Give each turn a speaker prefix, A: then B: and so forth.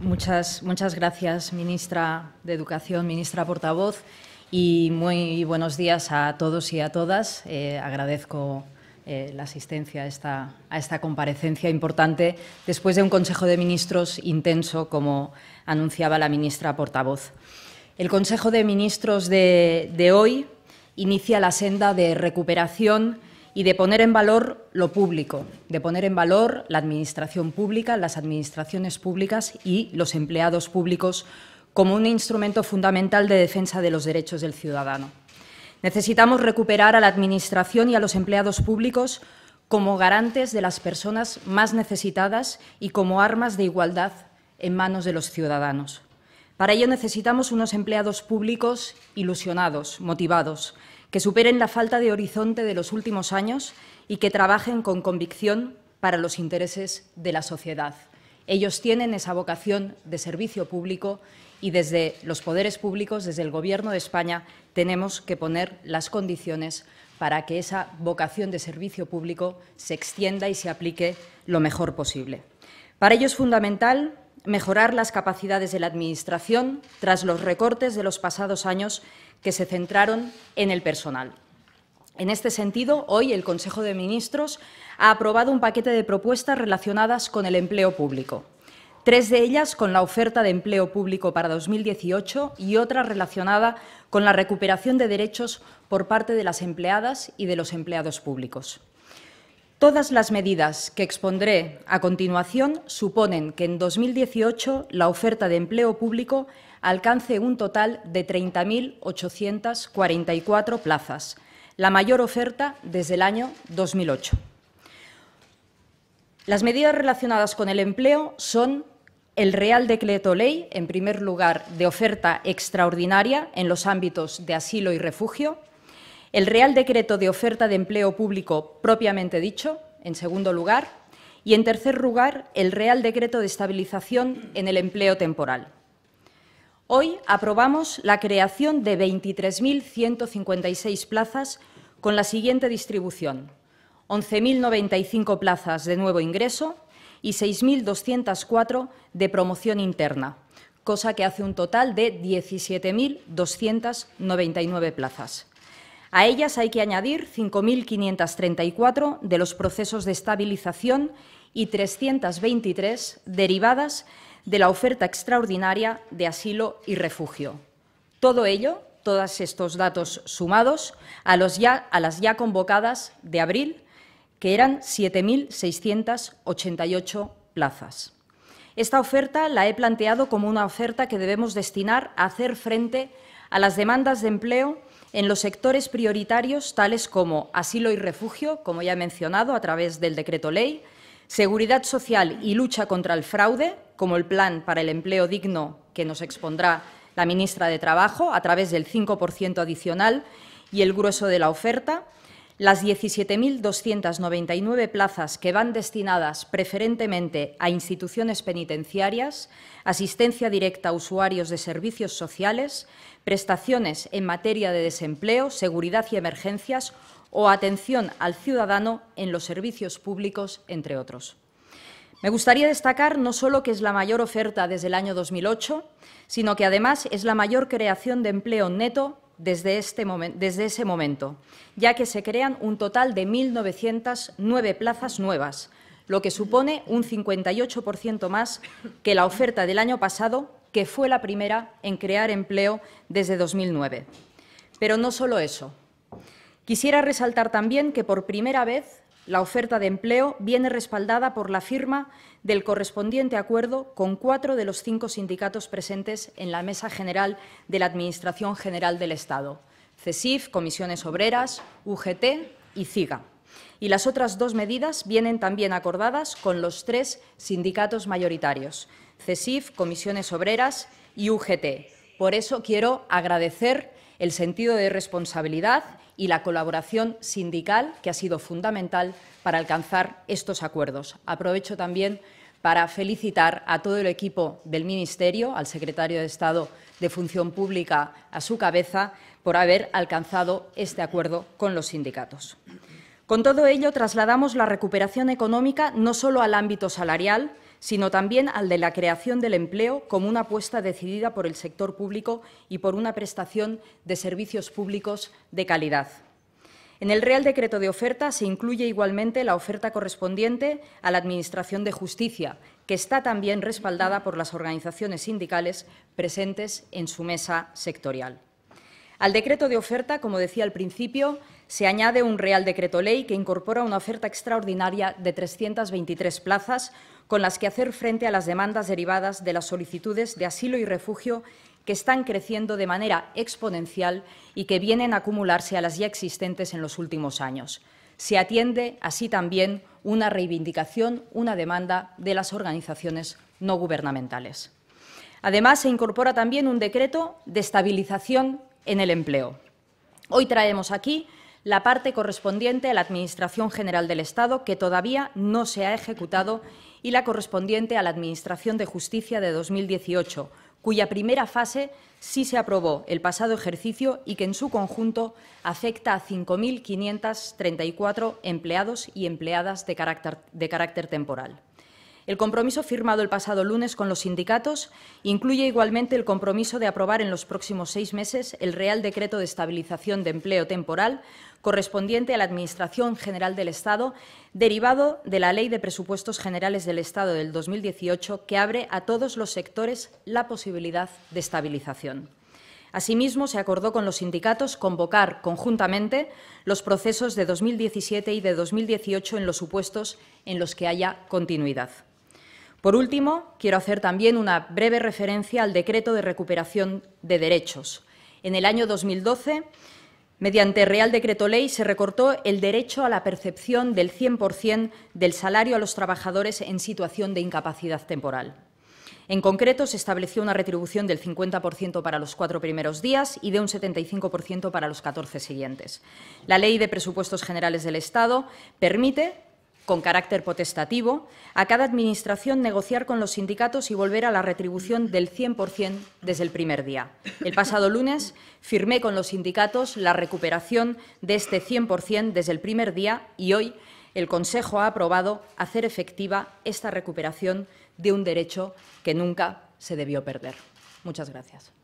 A: Muchas, gracias, ministra de Educación, ministra portavoz, y muy buenos días a todos y a todas. Eh, agradezco eh, la asistencia a esta, comparecencia importante después de un Consejo de Ministros intenso, como anunciaba la ministra portavoz. El Consejo de Ministros de hoy inicia la senda de recuperación y de poner en valor lo público, de poner en valor la administración pública, las administraciones públicas y los empleados públicos como un instrumento fundamental de defensa de los derechos del ciudadano. Necesitamos recuperar a la Administración y a los empleados públicos como garantes de las personas más necesitadas y como armas de igualdad en manos de los ciudadanos. Para ello necesitamos unos empleados públicos ilusionados, motivados, que superen la falta de horizonte de los últimos años y que trabajen con convicción para los intereses de la sociedad. Ellos tienen esa vocación de servicio público y desde los poderes públicos, desde el Gobierno de España, tenemos que poner las condiciones para que esa vocación de servicio público se extienda y se aplique lo mejor posible. Para ello es fundamental mejorar las capacidades de la Administración tras los recortes de los pasados años que se centraron en el personal. En este sentido, hoy el Consejo de Ministros ha aprobado un paquete de propuestas relacionadas con el empleo público. Tres de ellas con la oferta de empleo público para 2018 y otra relacionada con la recuperación de derechos por parte de las empleadas y de los empleados públicos. Todas las medidas que expondré a continuación suponen que en 2018 la oferta de empleo público alcance un total de 30.844 plazas, la mayor oferta desde el año 2008. Las medidas relacionadas con el empleo son el Real Decreto Ley, en primer lugar, de oferta extraordinaria en los ámbitos de asilo y refugio, el Real Decreto de Oferta de Empleo Público propiamente dicho, en segundo lugar, y en tercer lugar, el Real Decreto de Estabilización en el Empleo Temporal. Hoy aprobamos la creación de 23.156 plazas con la siguiente distribución. 11.095 plazas de nuevo ingreso y 6.204 de promoción interna, cosa que hace un total de 17.299 plazas. A ellas hay que añadir 5.534 de los procesos de estabilización y 323 derivadas de la oferta extraordinaria de asilo y refugio. Todo ello, todos estos datos sumados, a, los ya, a las ya convocadas de abril, que eran 7.688 plazas. Esta oferta la he planteado como una oferta que debemos destinar a hacer frente a las demandas de empleo en los sectores prioritarios tales como asilo y refugio, como ya he mencionado a través del decreto ley, seguridad social y lucha contra el fraude, como el plan para el empleo digno que nos expondrá la ministra de Trabajo a través del 5% adicional y el grueso de la oferta, las 17.299 plazas que van destinadas preferentemente a instituciones penitenciarias, asistencia directa a usuarios de servicios sociales, prestaciones en materia de desempleo, seguridad y emergencias o atención al ciudadano en los servicios públicos, entre otros. Me gustaría destacar no solo que es la mayor oferta desde el año 2008, sino que además es la mayor creación de empleo neto este desde, ese momento, ya que se crean un total de 1.909 plazas nuevas, lo que supone un 58% más que la oferta del año pasado, que fue la primera en crear empleo desde 2009. Pero no solo eso. Quisiera resaltar también que por primera vez la oferta de empleo viene respaldada por la firma del correspondiente acuerdo con cuatro de los cinco sindicatos presentes en la Mesa General de la Administración General del Estado, CESIF, Comisiones Obreras, UGT y CIGA. Y las otras dos medidas vienen también acordadas con los tres sindicatos mayoritarios, CESIF, Comisiones Obreras y UGT. Por eso quiero agradecer el sentido de responsabilidad y la colaboración sindical, que ha sido fundamental para alcanzar estos acuerdos. Aprovecho también para felicitar a todo el equipo del Ministerio, al secretario de Estado de Función Pública a su cabeza, por haber alcanzado este acuerdo con los sindicatos. Con todo ello, trasladamos la recuperación económica no solo al ámbito salarial, sino también al de la creación del empleo como una apuesta decidida por el sector público y por una prestación de servicios públicos de calidad. En el Real Decreto de Oferta se incluye igualmente la oferta correspondiente a la Administración de Justicia, que está también respaldada por las organizaciones sindicales presentes en su mesa sectorial. Al decreto de oferta, como decía al principio, se añade un Real Decreto Ley que incorpora una oferta extraordinaria de 323 plazas con las que hacer frente a las demandas derivadas de las solicitudes de asilo y refugio que están creciendo de manera exponencial y que vienen a acumularse a las ya existentes en los últimos años. Se atiende así también una reivindicación, una demanda de las organizaciones no gubernamentales. Además, se incorpora también un decreto de estabilización en el empleo. Hoy traemos aquí la parte correspondiente a la Administración General del Estado, que todavía no se ha ejecutado, y la correspondiente a la Administración de Justicia de 2018, cuya primera fase sí se aprobó el pasado ejercicio y que en su conjunto afecta a 5.534 empleados y empleadas de carácter, de carácter temporal. El compromiso firmado el pasado lunes con los sindicatos incluye igualmente el compromiso de aprobar en los próximos seis meses el Real Decreto de Estabilización de Empleo Temporal correspondiente a la Administración General del Estado, derivado de la Ley de Presupuestos Generales del Estado del 2018, que abre a todos los sectores la posibilidad de estabilización. Asimismo, se acordó con los sindicatos convocar conjuntamente los procesos de 2017 y de 2018 en los supuestos en los que haya continuidad. Por último, quiero hacer también una breve referencia al decreto de recuperación de derechos. En el año 2012, mediante Real Decreto Ley, se recortó el derecho a la percepción del 100% del salario a los trabajadores en situación de incapacidad temporal. En concreto, se estableció una retribución del 50% para los cuatro primeros días y de un 75% para los 14 siguientes. La Ley de Presupuestos Generales del Estado permite con carácter potestativo, a cada Administración negociar con los sindicatos y volver a la retribución del 100% desde el primer día. El pasado lunes firmé con los sindicatos la recuperación de este 100% desde el primer día y hoy el Consejo ha aprobado hacer efectiva esta recuperación de un derecho que nunca se debió perder. Muchas gracias.